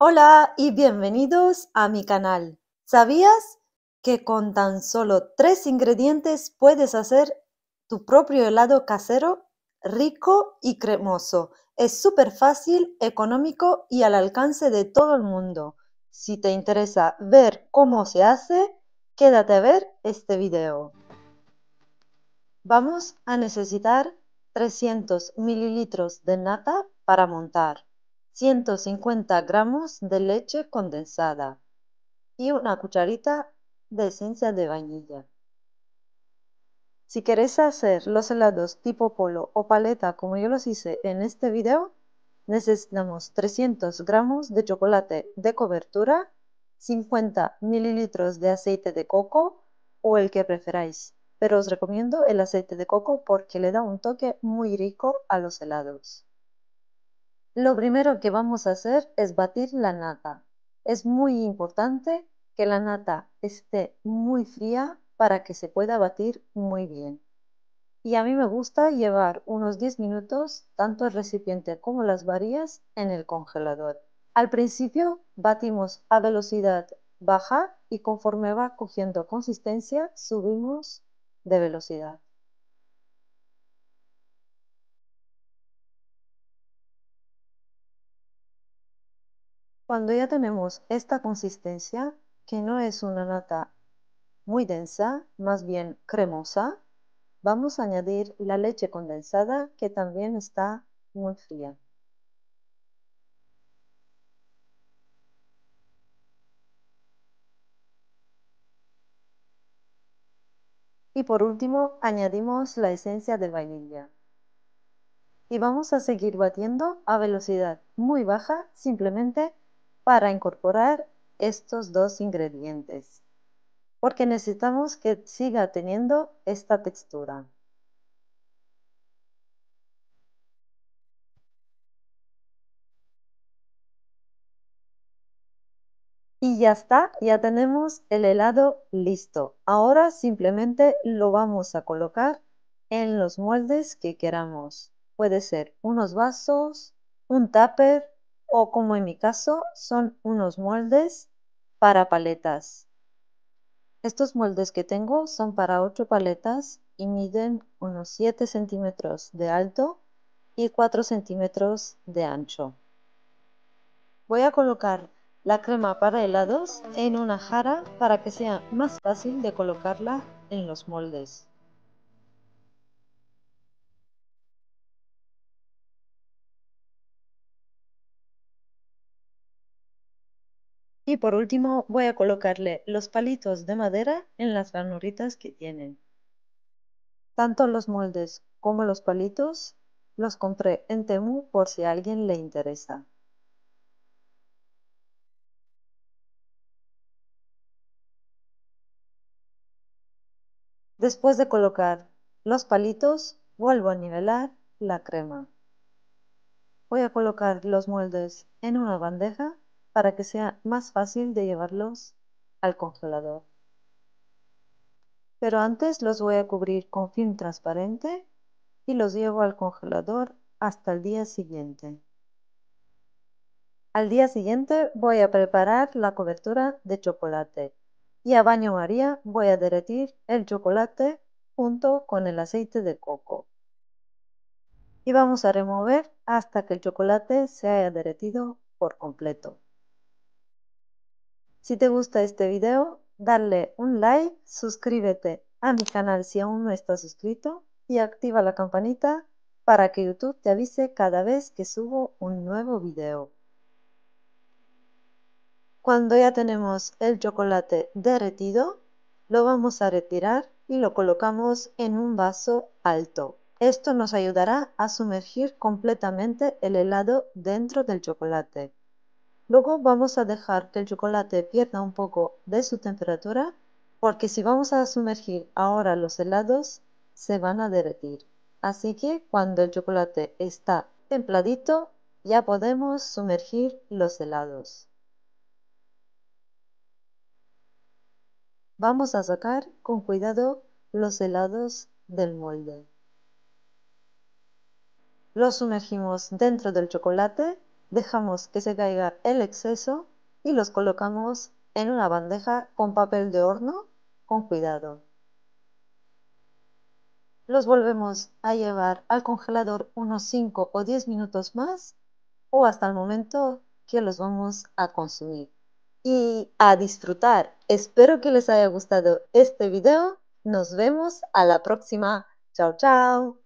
Hola y bienvenidos a mi canal. ¿Sabías que con tan solo tres ingredientes puedes hacer tu propio helado casero rico y cremoso? Es súper fácil, económico y al alcance de todo el mundo. Si te interesa ver cómo se hace, quédate a ver este video. Vamos a necesitar 300 mililitros de nata para montar. 150 gramos de leche condensada y una cucharita de esencia de vainilla. Si queréis hacer los helados tipo polo o paleta como yo los hice en este video, necesitamos 300 gramos de chocolate de cobertura, 50 mililitros de aceite de coco o el que preferáis, pero os recomiendo el aceite de coco porque le da un toque muy rico a los helados. Lo primero que vamos a hacer es batir la nata. Es muy importante que la nata esté muy fría para que se pueda batir muy bien. Y a mí me gusta llevar unos 10 minutos tanto el recipiente como las varillas en el congelador. Al principio batimos a velocidad baja y conforme va cogiendo consistencia subimos de velocidad. Cuando ya tenemos esta consistencia, que no es una nata muy densa, más bien cremosa, vamos a añadir la leche condensada que también está muy fría. Y por último añadimos la esencia de vainilla. Y vamos a seguir batiendo a velocidad muy baja simplemente para incorporar estos dos ingredientes porque necesitamos que siga teniendo esta textura. Y ya está, ya tenemos el helado listo. Ahora simplemente lo vamos a colocar en los moldes que queramos. Puede ser unos vasos, un tupper o como en mi caso son unos moldes para paletas. Estos moldes que tengo son para 8 paletas y miden unos 7 centímetros de alto y 4 centímetros de ancho. Voy a colocar la crema para helados en una jara para que sea más fácil de colocarla en los moldes. Y por último voy a colocarle los palitos de madera en las ranuritas que tienen. Tanto los moldes como los palitos los compré en Temu por si a alguien le interesa. Después de colocar los palitos, vuelvo a nivelar la crema. Voy a colocar los moldes en una bandeja para que sea más fácil de llevarlos al congelador. Pero antes los voy a cubrir con film transparente y los llevo al congelador hasta el día siguiente. Al día siguiente voy a preparar la cobertura de chocolate y a baño María voy a derretir el chocolate junto con el aceite de coco. Y vamos a remover hasta que el chocolate se haya derretido por completo. Si te gusta este video, dale un like, suscríbete a mi canal si aún no estás suscrito y activa la campanita para que YouTube te avise cada vez que subo un nuevo video. Cuando ya tenemos el chocolate derretido, lo vamos a retirar y lo colocamos en un vaso alto. Esto nos ayudará a sumergir completamente el helado dentro del chocolate. Luego vamos a dejar que el chocolate pierda un poco de su temperatura porque si vamos a sumergir ahora los helados se van a derretir. Así que cuando el chocolate está templadito ya podemos sumergir los helados. Vamos a sacar con cuidado los helados del molde. Los sumergimos dentro del chocolate dejamos que se caiga el exceso y los colocamos en una bandeja con papel de horno con cuidado. Los volvemos a llevar al congelador unos 5 o 10 minutos más o hasta el momento que los vamos a consumir y a disfrutar. Espero que les haya gustado este video. Nos vemos a la próxima. Chao, chao.